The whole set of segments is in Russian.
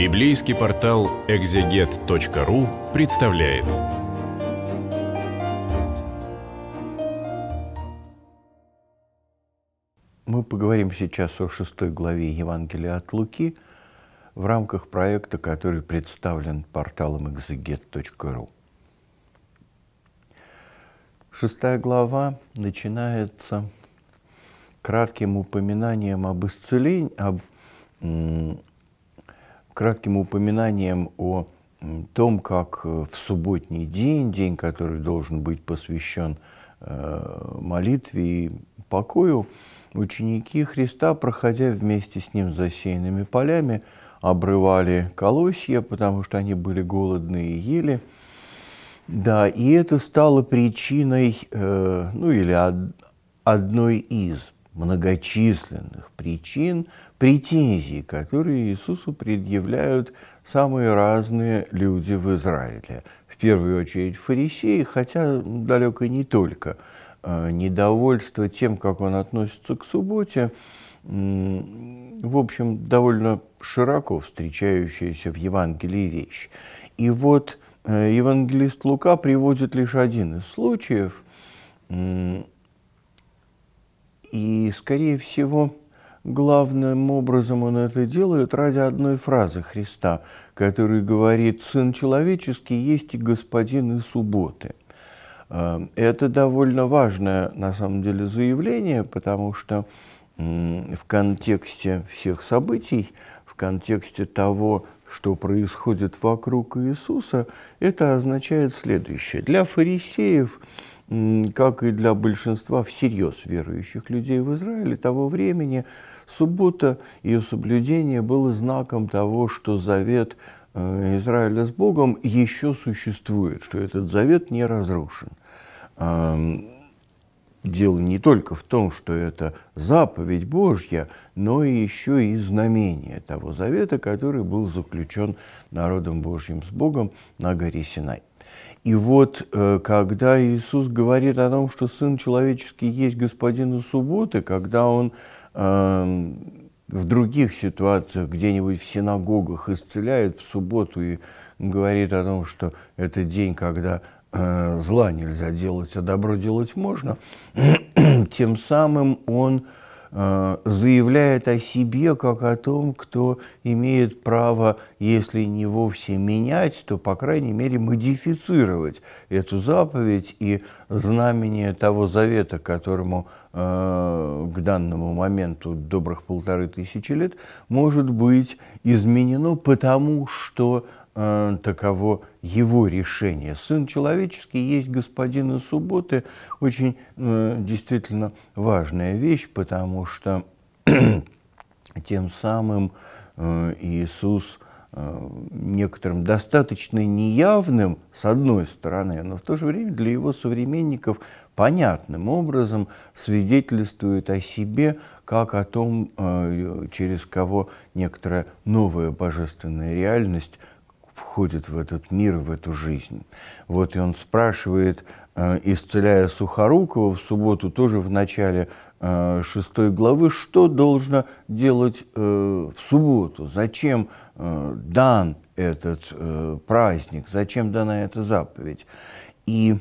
Библейский портал экзегет.ру представляет. Мы поговорим сейчас о шестой главе Евангелия от Луки в рамках проекта, который представлен порталом экзегет.ру. Шестая глава начинается кратким упоминанием об исцелении, об кратким упоминанием о том, как э, в субботний день, день, который должен быть посвящен э, молитве и покою, ученики Христа, проходя вместе с Ним засеянными полями, обрывали колосья, потому что они были голодные и ели. Да, и это стало причиной, э, ну или одной из многочисленных причин, претензий, которые Иисусу предъявляют самые разные люди в Израиле. В первую очередь фарисеи, хотя ну, далеко не только. А, недовольство тем, как он относится к субботе, в общем, довольно широко встречающаяся в Евангелии вещь. И вот э, евангелист Лука приводит лишь один из случаев – и, скорее всего, главным образом он это делает ради одной фразы Христа, который говорит «Сын человеческий есть и господин и субботы». Эм, это довольно важное, на самом деле, заявление, потому что в контексте всех событий, в контексте того, что происходит вокруг Иисуса, это означает следующее. Для фарисеев как и для большинства всерьез верующих людей в Израиле того времени, суббота, ее соблюдение было знаком того, что завет э, Израиля с Богом еще существует, что этот завет не разрушен. Дело не только в том, что это заповедь Божья, но и еще и знамение того завета, который был заключен народом Божьим с Богом на горе Синай. И вот э, когда Иисус говорит о том, что Сын Человеческий есть Господин субботы, когда Он эм, в других ситуациях, где-нибудь в синагогах исцеляет в субботу и говорит о том, что это день, когда э, зла нельзя делать, а добро делать можно, тем самым Он э, Э, заявляет о себе как о том, кто имеет право, если не вовсе менять, то, по крайней мере, модифицировать эту заповедь и знамение того завета, которому э, к данному моменту добрых полторы тысячи лет, может быть изменено потому, что э, таково его решение. Сын человеческий есть господина субботы. Очень э, действительно важная вещь, потому что тем самым э, Иисус э, некоторым достаточно неявным, с одной стороны, но в то же время для его современников понятным образом свидетельствует о себе, как о том, через кого некоторая новая божественная реальность входит в этот мир, в эту жизнь. Вот и он спрашивает, э, исцеляя Сухорукова в субботу, тоже в начале э, шестой главы, что должно делать э, в субботу, зачем дан этот праздник, зачем дана эта заповедь. И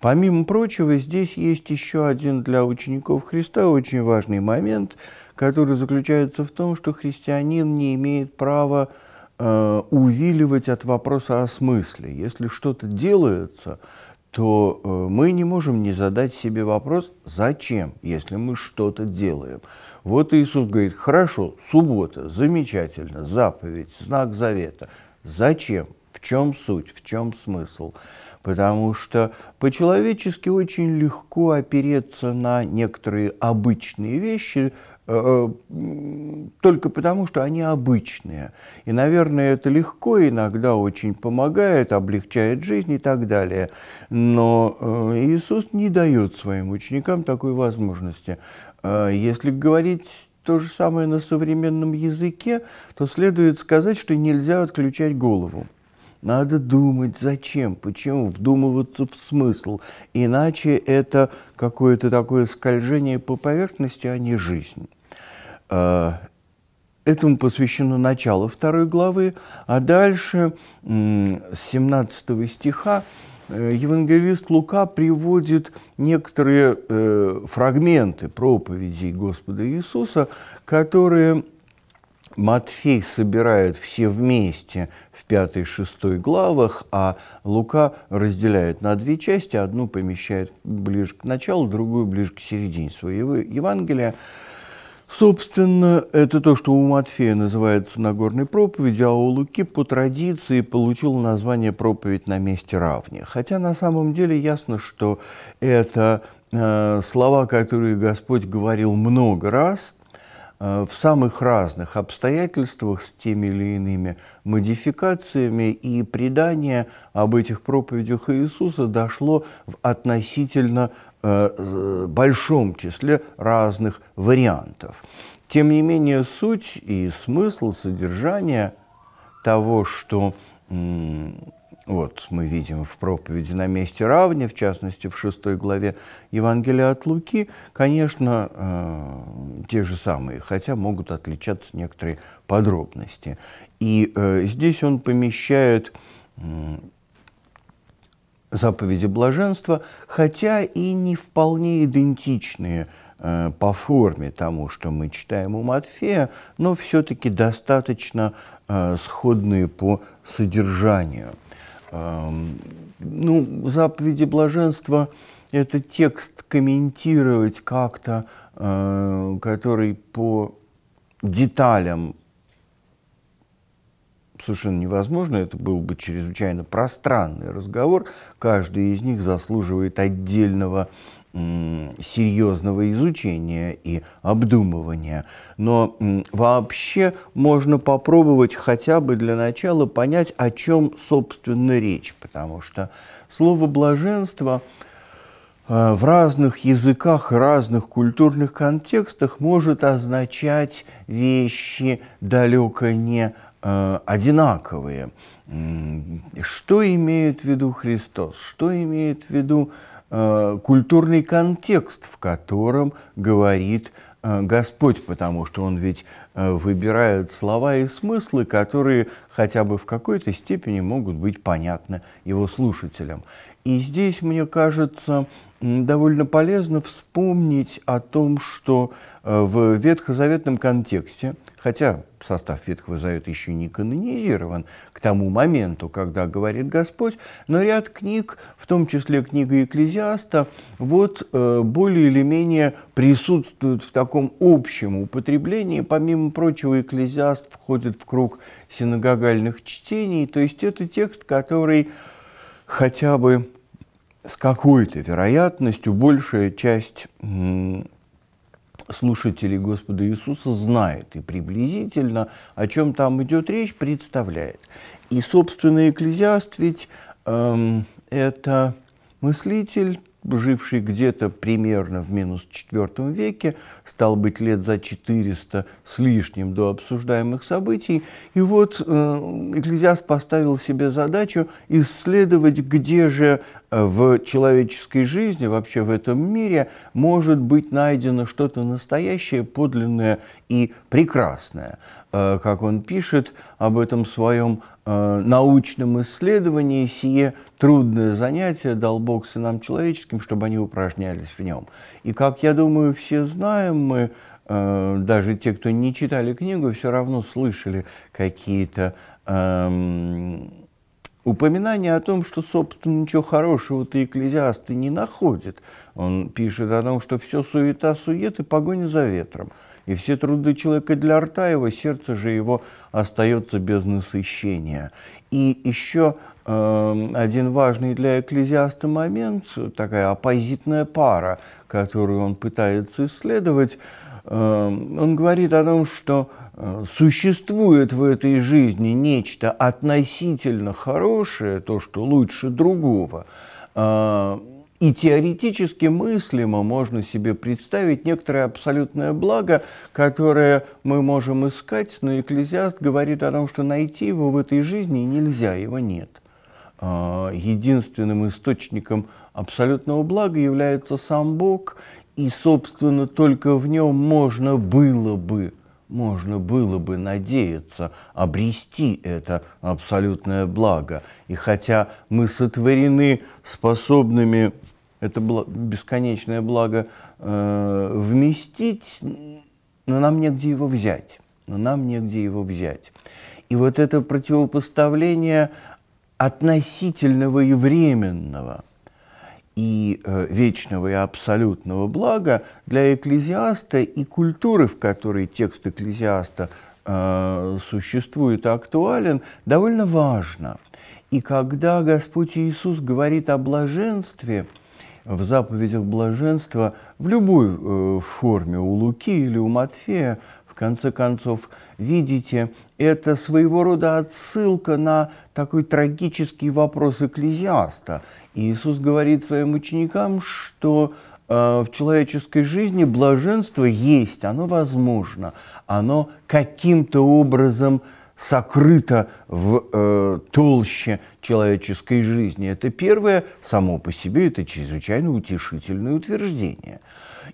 Помимо прочего, здесь есть еще один для учеников Христа очень важный момент, который заключается в том, что христианин не имеет права э, увиливать от вопроса о смысле. Если что-то делается, то э, мы не можем не задать себе вопрос, зачем, если мы что-то делаем. Вот Иисус говорит, хорошо, суббота, замечательно, заповедь, знак завета. Зачем? В чем суть, в чем смысл? Потому что по-человечески очень легко опереться на некоторые обычные вещи, э, только потому, что они обычные. И, наверное, это легко, иногда очень помогает, облегчает жизнь и так далее. Но э, Иисус не дает своим ученикам такой возможности. Э, если говорить то же самое на современном языке, то следует сказать, что нельзя отключать голову. Надо думать, зачем, почему, вдумываться в смысл. Иначе это какое-то такое скольжение по поверхности, а не жизнь. А, этому посвящено начало второй главы, а дальше с 17 стиха э, Евангелист Лука приводит некоторые э, фрагменты проповедей Господа Иисуса, которые Матфей собирает все вместе в пятой и шестой главах, а Лука разделяет на две части. Одну помещает ближе к началу, другую ближе к середине своего Евангелия. Собственно, это то, что у Матфея называется Нагорной проповедью, а у Луки по традиции получил название «Проповедь на месте равни». Хотя на самом деле ясно, что это э, слова, которые Господь говорил много раз, Э, в самых разных обстоятельствах с теми или иными модификациями, и предание об этих проповедях Иисуса дошло в относительно э, большом числе разных вариантов. Тем не менее, суть и смысл содержания того, что вот мы видим в проповеди на месте равни, в частности, в шестой главе Евангелия от Луки, конечно, э, те же самые, хотя могут отличаться некоторые подробности. И э, здесь он помещает э, заповеди блаженства, хотя и не вполне идентичные э, по форме тому, что мы читаем у Матфея, но все-таки достаточно э, сходные по содержанию ну, заповеди блаженства – это текст комментировать как-то, э, который по деталям совершенно невозможно, это был бы чрезвычайно пространный разговор. Каждый из них заслуживает отдельного серьезного изучения и обдумывания. Но вообще можно попробовать хотя бы для начала понять, о чем, собственно, речь, потому что слово «блаженство» э, в разных языках, разных культурных контекстах может означать вещи далеко не Э, одинаковые. Что имеет в виду Христос? Что имеет в виду э, культурный контекст, в котором говорит э, Господь, потому что Он ведь выбирает слова и смыслы, которые хотя бы в какой-то степени могут быть понятны Его слушателям. И здесь, мне кажется, довольно полезно вспомнить о том, что э, в ветхозаветном контексте, хотя состав Ветхого Завета еще не канонизирован к тому моменту, когда говорит Господь, но ряд книг, в том числе книга Екклезиаста, вот э, более или менее присутствуют в таком общем употреблении. Помимо прочего, Екклезиаст входит в круг синагогальных чтений, то есть это текст, который хотя бы с какой-то вероятностью большая часть слушателей Господа Иисуса знает и приблизительно, о чем там идет речь, представляет. И, собственно, экклезиаст ведь эм, это мыслитель, живший где-то примерно в минус четвертом веке, стал быть лет за 400 с лишним до обсуждаемых событий. И вот э, Экклезиаст поставил себе задачу исследовать, где же э, в человеческой жизни, вообще в этом мире, может быть найдено что-то настоящее, подлинное и прекрасное. Э, как он пишет об этом своем Э, научном исследовании сие трудное занятие дал Бог сынам человеческим, чтобы они упражнялись в нем. И, как я думаю, все знаем мы, э, даже те, кто не читали книгу, все равно слышали какие-то эм, Упоминание о том, что, собственно, ничего хорошего-то экклезиасты не находит. Он пишет о том, что все суета-сует и погоня за ветром. И все труды человека для рта, его сердце же его остается без насыщения. И еще эм, один важный для экклезиаста момент, такая оппозитная пара, которую он пытается исследовать – Эм, он говорит о том, что э, существует в этой жизни нечто относительно хорошее, то, что лучше другого, э, и теоретически мыслимо можно себе представить некоторое абсолютное благо, которое мы можем искать, но экклезиаст говорит о том, что найти его в этой жизни нельзя, его нет. Э, единственным источником абсолютного блага является сам Бог, и, собственно, только в нем можно было бы, можно было бы надеяться обрести это абсолютное благо. И хотя мы сотворены способными это бесконечное благо э, вместить, но нам негде его взять. Но нам негде его взять. И вот это противопоставление относительного и временного – и э, вечного и абсолютного блага для экклезиаста и культуры, в которой текст экклезиаста э, существует, актуален, довольно важно. И когда Господь Иисус говорит о блаженстве, в заповедях блаженства, в любой э, форме у Луки или у Матфея, конце концов, видите, это своего рода отсылка на такой трагический вопрос экклезиаста. Иисус говорит своим ученикам, что э, в человеческой жизни блаженство есть, оно возможно, оно каким-то образом сокрыто в э, толще человеческой жизни. Это первое, само по себе, это чрезвычайно утешительное утверждение.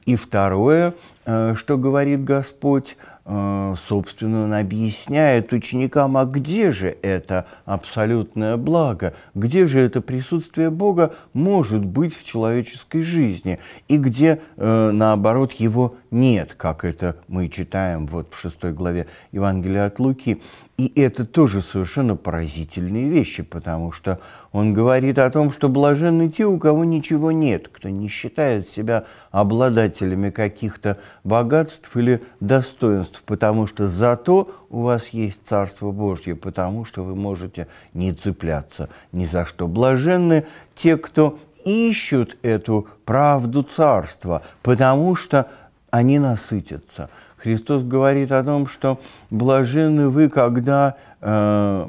И второе, Э, что говорит Господь, э, собственно, он объясняет ученикам, а где же это абсолютное благо, где же это присутствие Бога может быть в человеческой жизни, и где, э, наоборот, его нет, как это мы читаем вот в шестой главе Евангелия от Луки. И это тоже совершенно поразительные вещи, потому что он говорит о том, что блаженны те, у кого ничего нет, кто не считает себя обладателями каких-то богатств или достоинств, потому что зато у вас есть Царство Божье, потому что вы можете не цепляться ни за что. Блаженны те, кто ищут эту правду Царства, потому что они насытятся. Христос говорит о том, что блаженны вы, когда э,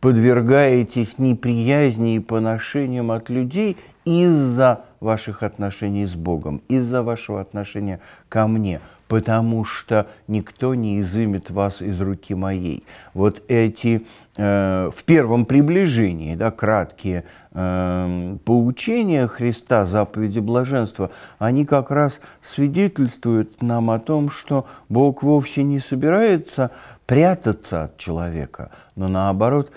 подвергаетесь неприязни и поношениям от людей из-за ваших отношений с Богом, из-за вашего отношения ко мне, потому что никто не изымет вас из руки моей. Вот эти Э, в первом приближении, да, краткие э, поучения Христа, заповеди блаженства, они как раз свидетельствуют нам о том, что Бог вовсе не собирается прятаться от человека, но наоборот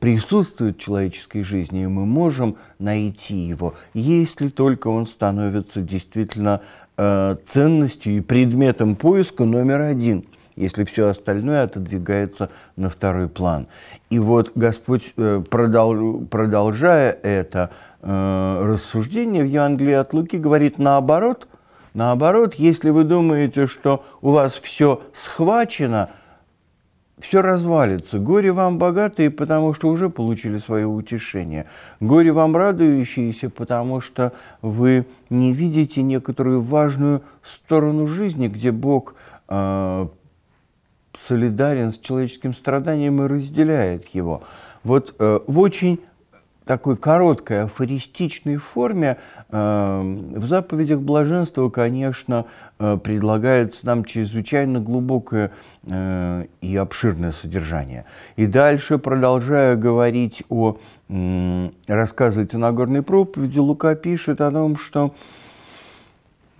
присутствует в человеческой жизни, и мы можем найти его, если только он становится действительно э, ценностью и предметом поиска номер один – если все остальное отодвигается на второй план. И вот Господь, э, продолжая это э, рассуждение в Евангелии от Луки, говорит наоборот, наоборот, если вы думаете, что у вас все схвачено, все развалится. Горе вам богатые, потому что уже получили свое утешение. Горе вам радующиеся, потому что вы не видите некоторую важную сторону жизни, где Бог э, солидарен с человеческим страданием и разделяет его. Вот э, в очень такой короткой афористичной форме э, в заповедях блаженства, конечно, э, предлагается нам чрезвычайно глубокое э, и обширное содержание. И дальше, продолжая говорить о, рассказывать о Нагорной проповеди, Лука пишет о том, что э,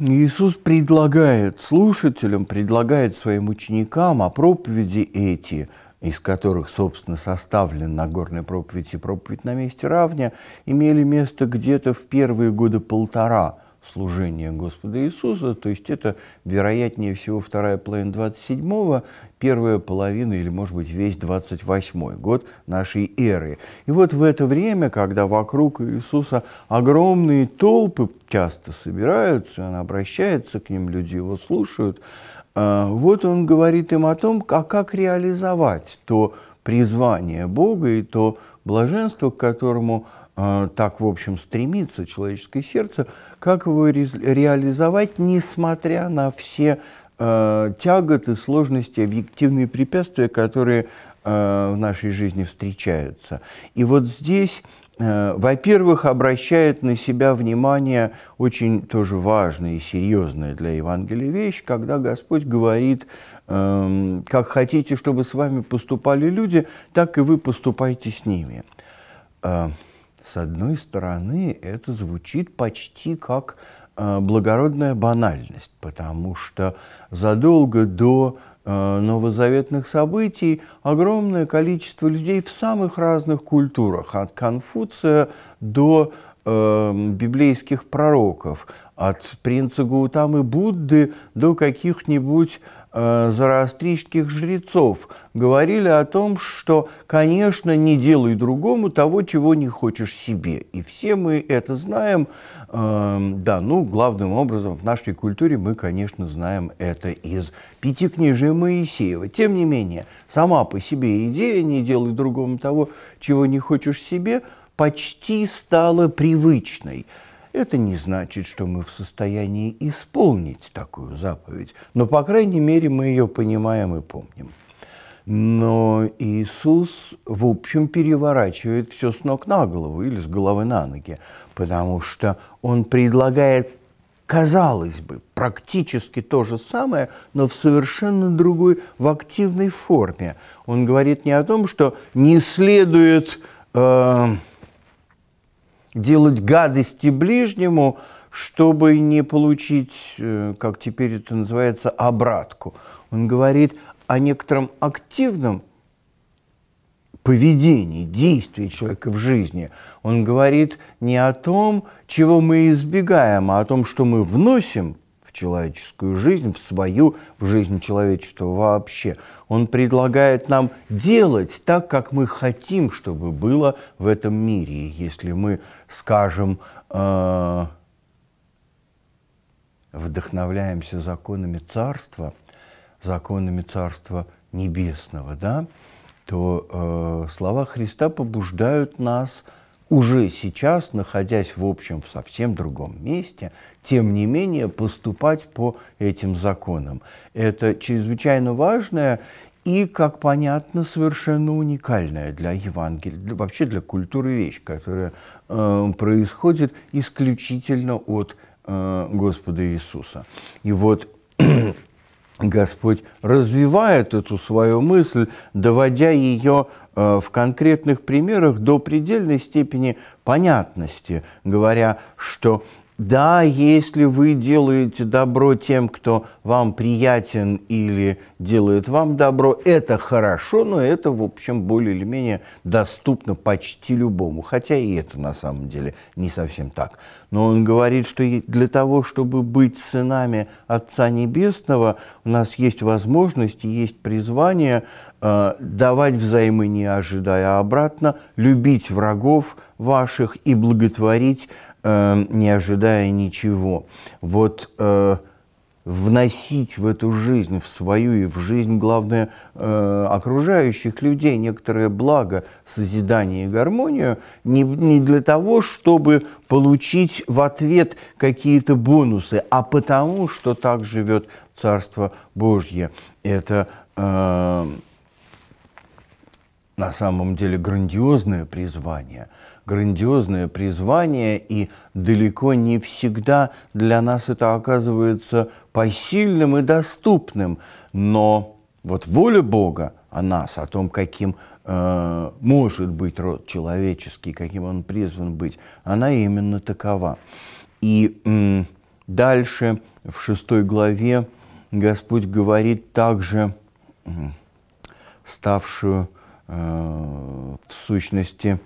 Иисус предлагает слушателям, предлагает своим ученикам, а проповеди эти, из которых, собственно, составлен Нагорная проповедь и проповедь на месте равня, имели место где-то в первые годы полтора – служения Господа Иисуса, то есть это, вероятнее всего, вторая половина 27-го, первая половина или, может быть, весь 28-й год нашей эры. И вот в это время, когда вокруг Иисуса огромные толпы часто собираются, он обращается к ним, люди его слушают, а, вот он говорит им о том, а как реализовать то призвание Бога и то блаженство, к которому Э, так, в общем, стремится человеческое сердце, как его ре реализовать, несмотря на все э, тяготы, сложности, объективные препятствия, которые э, в нашей жизни встречаются. И вот здесь э, во-первых, обращает на себя внимание очень тоже важная и серьезная для Евангелия вещь, когда Господь говорит, эм, как хотите, чтобы с вами поступали люди, так и вы поступайте с ними. Э, с одной стороны, это звучит почти как э, благородная банальность, потому что задолго до э, новозаветных событий огромное количество людей в самых разных культурах, от Конфуция до э, Эм, библейских пророков, от принца Гаутамы Будды до каких-нибудь э, зороастрических жрецов, говорили о том, что, конечно, не делай другому того, чего не хочешь себе. И все мы это знаем, э, да, ну, главным образом в нашей культуре мы, конечно, знаем это из Пятикнижия Моисеева. Тем не менее, сама по себе идея «не делай другому того, чего не хочешь себе» – почти стала привычной. Это не значит, что мы в состоянии исполнить такую заповедь, но, по крайней мере, мы ее понимаем и помним. Но Иисус, в общем, переворачивает все с ног на голову или с головы на ноги, потому что он предлагает, казалось бы, практически то же самое, но в совершенно другой, в активной форме. Он говорит не о том, что не следует... Э, делать гадости ближнему, чтобы не получить, э, как теперь это называется, обратку. Он говорит о некотором активном поведении, действии человека в жизни. Он говорит не о том, чего мы избегаем, а о том, что мы вносим в человеческую жизнь, в свою, в жизнь человечества вообще. Он предлагает нам делать так, как мы хотим, чтобы было в этом мире. И если мы скажем, э, вдохновляемся законами царства, законами царства небесного, да, то э, слова Христа побуждают нас э, уже сейчас, находясь в общем в совсем другом месте, тем не менее поступать по этим законам. Это чрезвычайно важное и, как понятно, совершенно уникальная для Евангелия, вообще для культуры вещь, которая э, происходит исключительно от э, Господа Иисуса. И вот Господь развивает эту свою мысль, доводя ее э, в конкретных примерах до предельной степени понятности, говоря, что да, если вы делаете добро тем, кто вам приятен или делает вам добро, это хорошо, но это, в общем, более или менее доступно почти любому. Хотя и это на самом деле не совсем так. Но он говорит, что для того, чтобы быть сынами Отца Небесного, у нас есть возможность, есть призвание э, давать взаймы, не ожидая обратно, любить врагов ваших и благотворить Э, не ожидая ничего. Вот э, вносить в эту жизнь, в свою и в жизнь, главное, э, окружающих людей некоторое благо, созидание и гармонию, не, не для того, чтобы получить в ответ какие-то бонусы, а потому, что так живет Царство Божье. Это на самом деле грандиозное призвание – грандиозное призвание, и далеко не всегда для нас это оказывается посильным и доступным. Но вот воля Бога о нас, о том, каким э, может быть род человеческий, каким он призван быть, она именно такова. И э, дальше в шестой главе Господь говорит также э, ставшую э, в сущности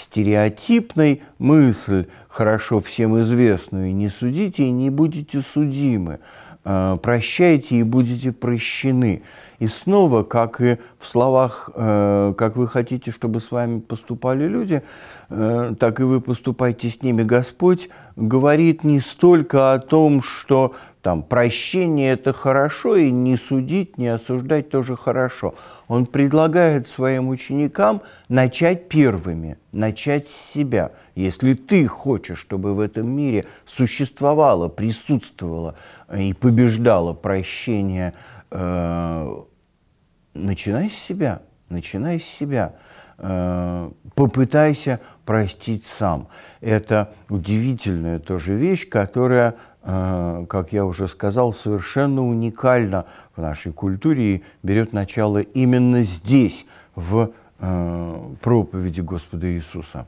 стереотипной мысль, хорошо всем известную, не судите и не будете судимы, э, прощайте и будете прощены. И снова, как и в словах, э, как вы хотите, чтобы с вами поступали люди, э, так и вы поступайте с ними, Господь, говорит не столько о том, что там прощение – это хорошо, и не судить, не осуждать тоже хорошо. Он предлагает своим ученикам начать первыми, начать с себя. Если ты хочешь, чтобы в этом мире существовало, присутствовало и побеждало прощение, э, начинай с себя, начинай с себя – Э, попытайся простить сам. Это удивительная тоже вещь, которая, э, как я уже сказал, совершенно уникальна в нашей культуре и берет начало именно здесь, в э, проповеди Господа Иисуса.